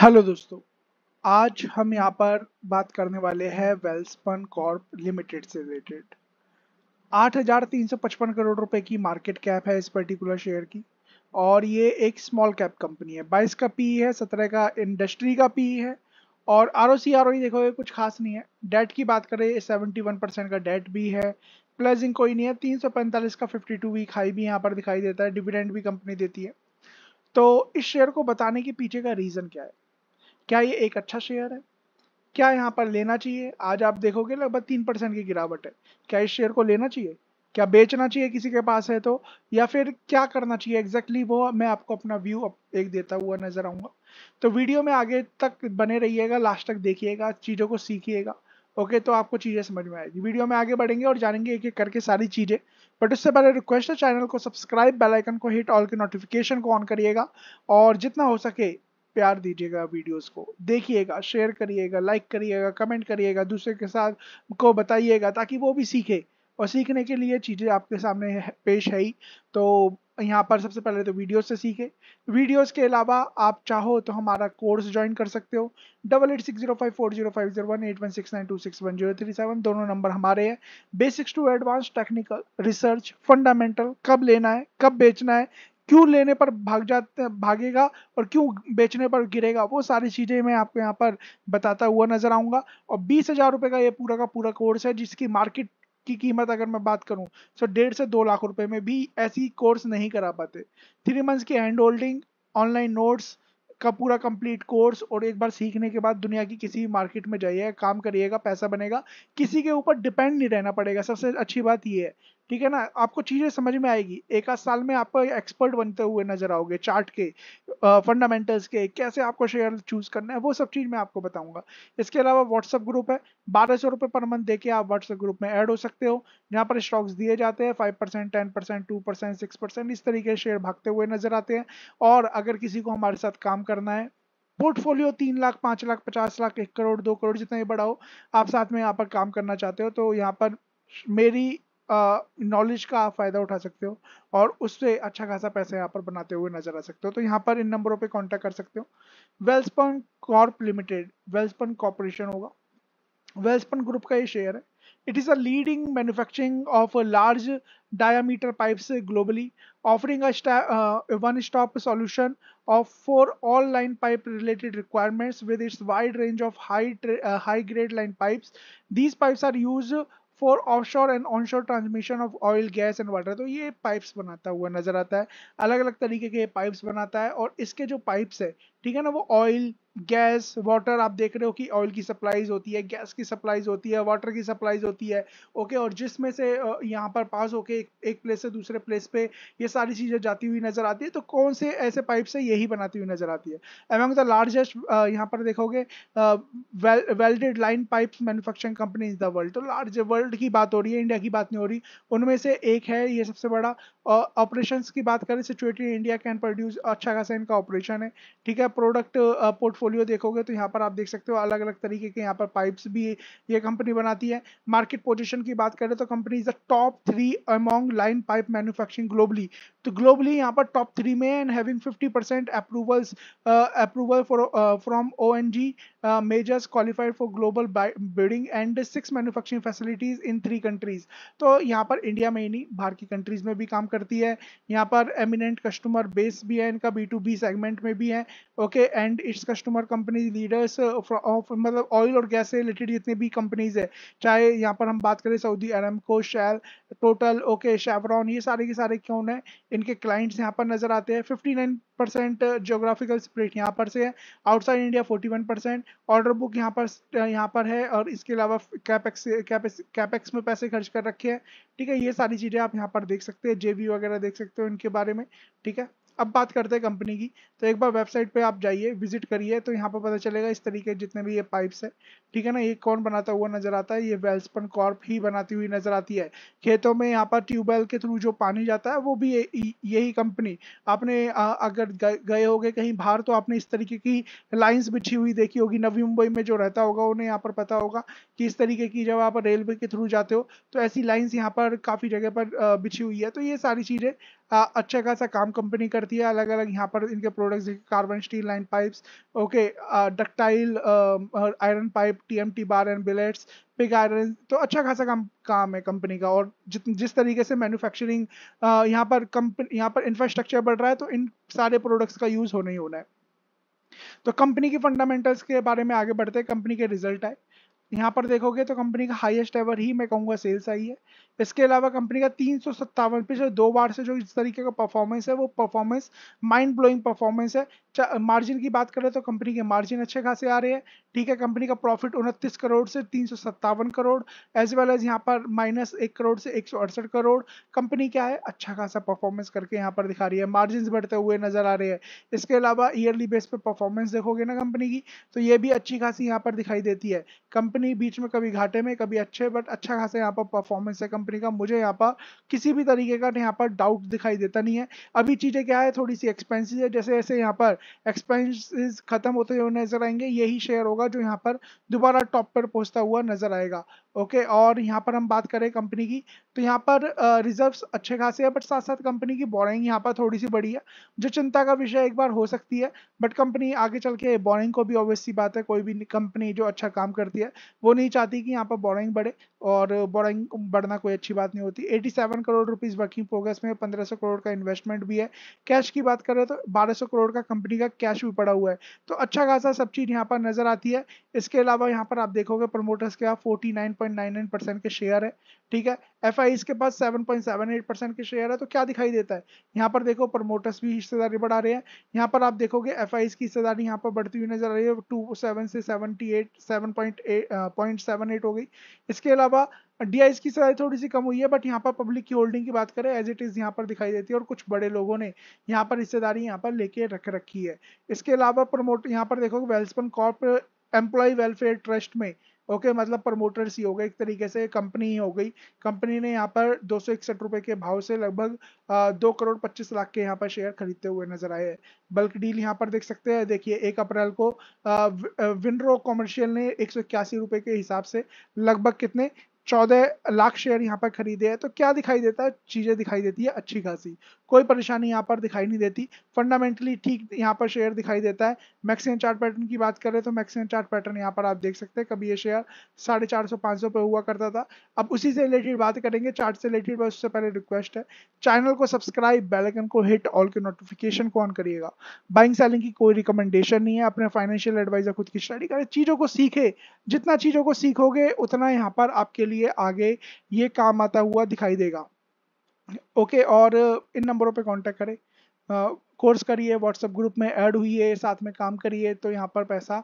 hello दोस्तों आज हम यहाँ पर बात करने वाले हैं वेल्सपन कॉर्प लिमिटेड से रिलेटेड 8,355 करोड़ रुपए की मार्केट कैप है इस पर्टिकुलर शेयर की और ये एक स्मॉल कैप कंपनी है 22 का पी e है 17 का इंडस्ट्री का पी e है और R O C R O देखोगे कुछ खास नहीं है डेट की बात करें वन परसेंट का डेट भी है प्लेजिंग कोई नहीं है पैंतालीस का फिफ्टी टू वीक हाई भी यहाँ पर दिखाई देता है डिविडेंड भी कंपनी देती है तो इस शेयर को बताने के पीछे का रीज़न क्या है क्या ये एक अच्छा शेयर है क्या यहाँ पर लेना चाहिए आज आप देखोगे लगभग तीन परसेंट की गिरावट है क्या इस शेयर को लेना चाहिए क्या बेचना चाहिए किसी के पास है तो या फिर क्या करना चाहिए एग्जैक्टली exactly वो मैं आपको अपना व्यू एक देता हुआ नजर आऊंगा तो वीडियो में आगे तक बने रहिएगा लास्ट तक देखिएगा चीज़ों को सीखिएगा ओके तो आपको चीज़ें समझ में आएगी वीडियो में आगे बढ़ेंगे और जानेंगे एक एक करके सारी चीज़ें बट उससे पहले रिक्वेस्ट है चैनल को सब्सक्राइब बेलाइकन को हिट ऑल के नोटिफिकेशन को ऑन करिएगा और जितना हो सके प्यार दीजिएगा वीडियोस को देखिएगा शेयर करिएगा लाइक करिएगा कमेंट करिएगा दूसरे के साथ को बताइएगा ताकि वो भी सीखे और सीखने के लिए चीज़ें आपके सामने पेश है ही तो यहाँ पर सबसे पहले तो वीडियोस से सीखे वीडियोस के अलावा आप चाहो तो हमारा कोर्स ज्वाइन कर सकते हो double eight six zero five four zero five zero one eight one six nine two six one zero three seven दोनों नंबर हमारे हैं basics to advance technical research fundamental कब लेना है कब बेचना है क्यों लेने पर भाग जाते भागेगा और क्यों बेचने पर गिरेगा वो सारी चीज़ें मैं आपको यहाँ पर बताता हुआ नजर आऊँगा और बीस हज़ार रुपये का ये पूरा का पूरा कोर्स है जिसकी मार्केट की कीमत अगर मैं बात करूं तो डेढ़ से दो लाख रुपए में भी ऐसी कोर्स नहीं करा पाते थ्री मंथ्स की हैंड होल्डिंग ऑनलाइन नोट्स का पूरा कंप्लीट कोर्स और एक बार सीखने के बाद दुनिया की किसी मार्केट में जाइएगा काम करिएगा पैसा बनेगा किसी के ऊपर डिपेंड नहीं रहना पड़ेगा सबसे अच्छी बात ये है ठीक है ना आपको चीज़ें समझ में आएगी एक आध साल में आप एक्सपर्ट बनते हुए नजर आओगे चार्ट के फंडामेंटल्स के कैसे आपको शेयर चूज करना है वो सब चीज़ मैं आपको बताऊंगा इसके अलावा व्हाट्सअप ग्रुप है बारह सौ रुपये पर मंथ देके आप व्हाट्सअप ग्रुप में ऐड हो सकते हो जहाँ पर स्टॉक्स दिए जाते हैं five percent ten percent two percent six percent इस तरीके से शेयर भागते हुए नजर आते हैं और अगर किसी को हमारे साथ काम करना है पोर्टफोलियो तीन लाख पाँच लाख पचास लाख एक करोड़ दो करोड़ जितना ही बड़ा हो आप साथ में यहाँ पर काम करना चाहते हो तो यहाँ पर मेरी नॉलेज का आप फायदा उठा सकते हो और उससे अच्छा खासा पैसा यहाँ पर बनाते हुए नजर आ सकते हो तो यहाँ पर इन नंबरों पे कांटेक्ट कर सकते हो Welspun Corp limited Welspun corporation होगा वेल्सपन ग्रुप का ये शेयर है it is a leading manufacturing of large diameter pipes globally offering one stop solution of for all line pipe related requirements with its wide range of high high grade line pipes these pipes are used for offshore and onshore transmission of oil gas and water तो ये pipes बनाता हुआ नजर आता है अलग अलग तरीके के पाइप्स बनाता है और इसके जो पाइप्स है ठीक है ना वो ऑयल गैस वाटर आप देख रहे हो कि ऑयल की सप्लाईज होती है गैस की सप्लाईज होती है वाटर की सप्लाईज होती है ओके और जिसमें से यहाँ पर पास होके एक, एक प्लेस से दूसरे प्लेस पे ये सारी चीज़ें जाती हुई नजर आती है तो कौन से ऐसे पाइप से यही बनाती हुई नजर आती है एमंग द लार्जेस्ट यहाँ पर देखोगे welded line pipe manufacturing company is the world तो लार्ज वर्ल्ड की बात हो रही है इंडिया की बात नहीं हो रही उनमें से एक है ये सबसे बड़ा ऑपरेशन की बात करें सिचुएटेड इंडिया कैन प्रोड्यूस अच्छा खासा इनका ऑपरेशन है ठीक है का प्रोडक्ट पोर्टफोलियो देखोगे तो यहाँ पर आप देख सकते हो अलग अलग तरीके के यहाँ पर पाइप्स भी ये कंपनी बनाती है मार्केट पोजिशन की बात करें तो company is the top three among line pipe manufacturing globally तो ग्लोबली यहाँ पर टॉप थ्री में and having fifty percent approvals approval from O N G majors qualified for global building and six manufacturing facilities in three countries तो यहाँ पर India में ही नहीं बाहर की कंट्रीज में भी काम करती है यहाँ पर एमिनेंट कस्टमर बेस भी है इनका बी टू बी सेगमेंट में भी है okay and it's customer companies leaders of मतलब ऑयल और गैस से रिलेटेड जितने भी कंपनीज है चाहे यहाँ पर हम बात करें सऊदी अरब को शैल टोटल ओके शेवरॉन ये सारे के सारे क्यों हैं इनके क्लाइंट्स यहाँ पर नजर आते हैं fifty nine percent geographical spread यहाँ पर से है outside India forty one percent order book यहाँ पर uh, यहाँ पर है और इसके अलावा कैपेक्स कैपेक्स में पैसे खर्च कर रखे हैं ठीक है ये सारी चीज़ें आप यहाँ पर देख सकते हैं जे वगैरह देख सकते हो इनके बारे में ठीक है अब बात करते हैं कंपनी की तो एक बार वेबसाइट पे आप जाइए विजिट करिए तो यहाँ पर पता चलेगा इस तरीके जितने भी ये पाइप्स है ठीक है ना ये कौन बनाता हुआ नजर आता है ये वेल्सपन कॉर्प ही बनाती हुई नजर आती है खेतों में यहाँ पर ट्यूबवेल के थ्रू जो पानी जाता है वो भी यही कंपनी आपने अगर गए हो कहीं बाहर तो आपने इस तरीके की लाइन्स बिछी हुई देखी होगी नवी मुंबई में जो रहता होगा उन्हें यहाँ पर पता होगा कि इस तरीके की जब आप रेलवे के थ्रू जाते हो तो ऐसी लाइन्स यहाँ पर काफ़ी जगह पर बिछी हुई है तो ये सारी चीज़ें हाँ, अच्छा खासा काम कंपनी करती है अलग अलग यहाँ पर इनके products carbon steel line pipes okay ductile iron pipe TMT bar and billets pig iron तो अच्छा खासा काम काम है कंपनी का और जित जिस तरीके से मैन्युफैक्चरिंग यहाँ पर कंपनी यहाँ पर इंफ्रास्ट्रक्चर बढ़ रहा है तो इन सारे प्रोडक्ट्स का यूज़ होना ही होना है तो कंपनी की फंडामेंटल्स के बारे में आगे बढ़ते हैं कंपनी के रिजल्ट आए यहाँ पर देखोगे तो कंपनी का हाईएस्ट एवर ही मैं कहूँगा सेल्स आई है इसके अलावा कंपनी का तीन सौ सत्तावन पिछले दो बार से जो इस तरीके का परफॉर्मेंस है वो परफॉर्मेंस माइंड ब्लोइंग परफॉर्मेंस है मार्जिन की बात करें तो कंपनी के मार्जिन अच्छे खासे आ रहे हैं ठीक है कंपनी का प्रॉफिट उनतीस करोड़ से तीन करोड़ एज वेल एज यहाँ पर माइनस एक करोड़ से एक करोड़ कंपनी क्या है अच्छा खासा परफॉर्मेंस करके यहाँ पर दिखा रही है मार्जिन बढ़ते हुए नजर आ रहे हैं इसके अलावा ईयरली बेस पर परफॉर्मेंस देखोगे ना कंपनी की तो ये भी अच्छी खासी यहाँ पर दिखाई देती है कंपनी बीच में कभी घाटे में कभी अच्छे बट अच्छा खासा यहाँ पर परफॉर्मेंस है कंपनी का मुझे यहाँ पर किसी भी तरीके का यहाँ पर डाउट दिखाई देता नहीं है अभी चीज़ें क्या है थोड़ी सी एक्सपेंसिव है जैसे जैसे यहाँ पर एक्सपेंसेस खत्म होते हुए नजर आएंगे यही शेयर होगा जो यहाँ पर दोबारा टॉप पर पहुंचता हुआ नजर आएगा ओके और यहाँ पर हम बात करें कंपनी की तो यहाँ पर रिजर्व्स अच्छे खासे हैं बट साथ साथ कंपनी की बोरिंग यहाँ पर थोड़ी सी बड़ी है जो चिंता का विषय एक बार हो सकती है बट कंपनी आगे चल के बोरिंग को भी ऑब्वियसली बात है कोई भी कंपनी जो अच्छा काम करती है वो नहीं चाहती कि यहाँ पर बोरिंग बढ़े और बोरिंग बढ़ना कोई अच्छी बात नहीं होती seven crore rupees working progress में सौ करोड़ का इन्वेस्टमेंट भी है कैश की बात करें तो सौ करोड़ का कंपनी कंपनी का कैश भी पड़ा हुआ है तो अच्छा खासा सब चीज़ यहाँ पर नज़र आती है इसके अलावा यहाँ पर आप देखोगे प्रमोटर्स के पास 49.99 के शेयर है ठीक है एफ के पास 7.78 के शेयर है तो क्या दिखाई देता है यहाँ पर देखो प्रमोटर्स भी हिस्सेदारी बढ़ा रहे हैं यहाँ पर आप देखोगे एफ की हिस्सेदारी यहाँ पर बढ़ती हुई नजर आ रही है टू सेवन से seventy eight seven point point seven eight हो गई इसके अलावा डी की सजाई थोड़ी सी कम हुई है बट यहाँ पर पब्लिक की होल्डिंग की बात करें एज इट इज़ यहाँ पर दिखाई देती है और कुछ बड़े लोगों ने यहाँ पर हिस्सेदारी यहाँ पर लेके रख रखी है इसके अलावा प्रमोट यहाँ पर देखो Welspun Corp employ welfare trust में ओके okay, मतलब प्रमोटर्स ही हो गए एक तरीके से कंपनी ही हो गई कंपनी ने यहाँ पर दो सौ इकसठ के भाव से लगभग दो करोड़ पच्चीस लाख के यहाँ पर शेयर खरीदते हुए नजर आए हैं बल्क डील यहाँ पर देख सकते हैं देखिए एक अप्रैल को विनरो कॉमर्शियल ने एक रुपए के हिसाब से लगभग कितने चौदह लाख शेयर यहाँ पर खरीदे हैं तो क्या दिखाई देता है चीज़ें दिखाई देती है अच्छी खासी कोई परेशानी यहाँ पर दिखाई नहीं देती फंडामेंटली ठीक यहाँ पर शेयर दिखाई देता है मैक्सिमम चार्ट पैटर्न की बात करें तो मैक्सिमम चार्ट पैटर्न यहाँ पर आप देख सकते हैं कभी ये शेयर साढ़े चार सौ पाँच सौ पे हुआ करता था अब उसी से रिलेटेड बात करेंगे चार्ट से रिलेटेड बस उससे पहले रिक्वेस्ट है चैनल को सब्सक्राइब बेलकन को हिट ऑल के नोटिफिकेशन को ऑन करिएगा बाइंग सेलिंग की कोई रिकमेंडेशन नहीं है अपने फाइनेंशियल एडवाइजर खुद की स्टडी करें चीज़ों को सीखे जितना चीज़ों को सीखोगे उतना यहाँ पर आपके लिए लिए आगे ये काम आता हुआ दिखाई देगा ओके और इन नंबरों पे कांटेक्ट करें कोर्स करिए व्हाट्सएप ग्रुप में ऐड हुई साथ में काम करिए तो यहाँ पर पैसा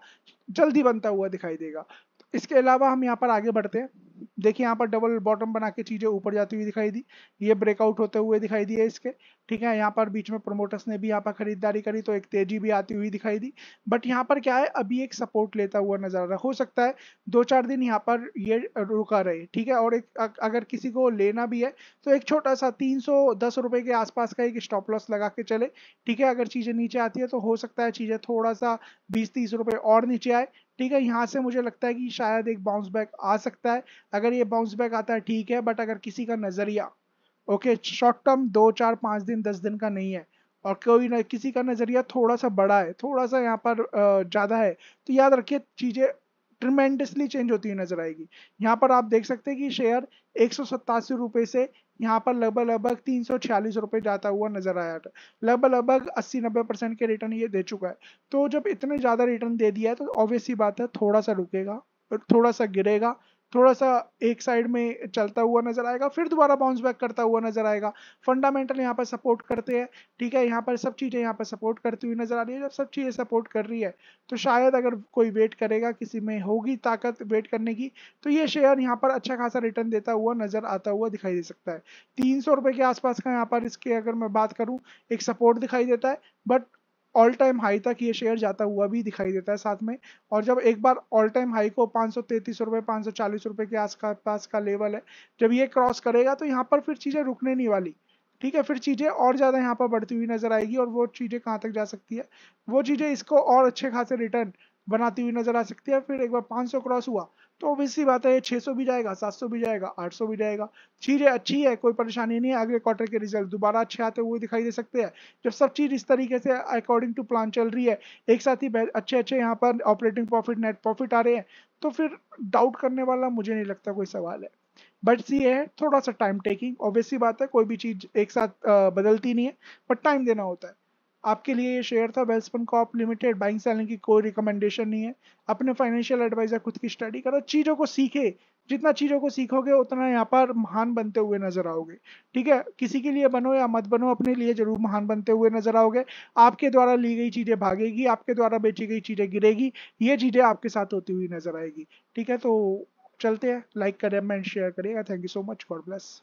जल्दी बनता हुआ दिखाई देगा इसके अलावा हम यहाँ पर आगे बढ़ते हैं देखिए यहाँ पर डबल बॉटम बना के चीज़ें ऊपर जाती हुई दिखाई दी ये ब्रेकआउट होते हुए दिखाई दिए इसके ठीक है यहाँ पर बीच में प्रोमोटर्स ने भी यहाँ पर खरीदारी करी तो एक तेजी भी आती हुई दिखाई दी बट यहाँ पर क्या है अभी एक सपोर्ट लेता हुआ नजर आ रहा हो सकता है दो चार दिन यहाँ पर ये रुका रहे ठीक है और एक अगर किसी को लेना भी है तो एक छोटा सा तीन सौ दस रुपए के आसपास का एक स्टॉप लॉस लगा के चले ठीक है अगर चीज़ें नीचे आती है तो हो सकता है चीज़ें थोड़ा सा बीस तीस रुपए और नीचे आए ठीक है यहाँ से मुझे लगता है कि शायद एक बाउंस बैक आ सकता है अगर अगर ये बाउंस बैक आता है ठीक है बट अगर किसी का नज़रिया ओके शॉर्ट टर्म दो चार पाँच दिन दस दिन का नहीं है और कोई ना किसी का नज़रिया थोड़ा सा बड़ा है थोड़ा सा यहाँ पर ज़्यादा है तो याद रखिए चीज़ें ट्रिमेंडसली चेंज होती हुई नजर आएगी यहाँ पर आप देख सकते हैं कि शेयर एक रुपए से यहाँ पर लगभग लगभग तीन सौ जाता हुआ नजर आया था लगभग लगभग 80-90 परसेंट के रिटर्न ये दे चुका है तो जब इतने ज़्यादा रिटर्न दे दिया है तो ऑब्वियसली बात है थोड़ा सा रुकेगा थोड़ा सा गिरेगा थोड़ा सा एक साइड में चलता हुआ नजर आएगा फिर दोबारा बाउंस बैक करता हुआ नजर आएगा फंडामेंटल यहाँ पर सपोर्ट करते हैं ठीक है यहाँ पर सब चीज़ें यहाँ पर सपोर्ट करती हुई नजर आ रही है जब सब चीज़ें सपोर्ट कर रही है तो शायद अगर कोई वेट करेगा किसी में होगी ताकत वेट करने की तो ये शेयर यहाँ पर अच्छा खासा रिटर्न देता हुआ नजर आता हुआ दिखाई दे सकता है तीन सौ के आसपास का यहाँ पर इसके अगर मैं बात करूँ एक सपोर्ट दिखाई देता है बट ऑल टाइम हाई तक ये शेयर जाता हुआ भी दिखाई देता है साथ में और जब एक बार ऑल टाइम हाई को पाँच सौ तैतीस पाँच सौ चालीस रुपये के आसपास का लेवल है जब ये क्रॉस करेगा तो यहाँ पर फिर चीज़ें रुकने नहीं वाली ठीक है फिर चीज़ें और ज़्यादा यहाँ पर बढ़ती हुई नजर आएगी और वो चीज़ें कहाँ तक जा सकती है वो चीज़ें इसको और अच्छे खासे रिटर्न बनाती हुई नजर आ सकती है फिर एक बार 500 क्रॉस हुआ तो ऑब्वियसली बात है छः सौ भी जाएगा सात सौ भी जाएगा आठ सौ भी जाएगा चीज़ें अच्छी है कोई परेशानी नहीं है अगले क्वार्टर के रिजल्ट दोबारा अच्छे आते हुए दिखाई दे सकते हैं जब सब चीज़ इस तरीके से अकॉर्डिंग टू प्लान चल रही है एक साथ ही अच्छे अच्छे यहाँ पर ऑपरेटिंग प्रॉफिट नेट प्रॉफिट आ रहे हैं तो फिर डाउट करने वाला मुझे नहीं लगता कोई सवाल है बट ये है थोड़ा सा टाइम टेकिंग ऑब्वियसली बात है कोई भी चीज़ एक साथ बदलती नहीं है बट टाइम देना होता है आपके लिए ये शेयर था Welspun Corp limited buying selling की कोई रिकमेंडेशन नहीं है अपने फाइनेंशियल एडवाइजर खुद की स्टडी करो चीज़ों को सीखे जितना चीज़ों को सीखोगे उतना यहाँ पर महान बनते हुए नजर आओगे ठीक है किसी के लिए बनो या मत बनो अपने लिए जरूर महान बनते हुए नजर आओगे आपके द्वारा ली गई चीज़ें भागेगी आपके द्वारा बेची गई चीज़ें गिरेगी ये चीज़ें आपके साथ होती हुई नजर आएगी ठीक है तो चलते हैं लाइक करें मैं शेयर करिएगा thank you so much God bless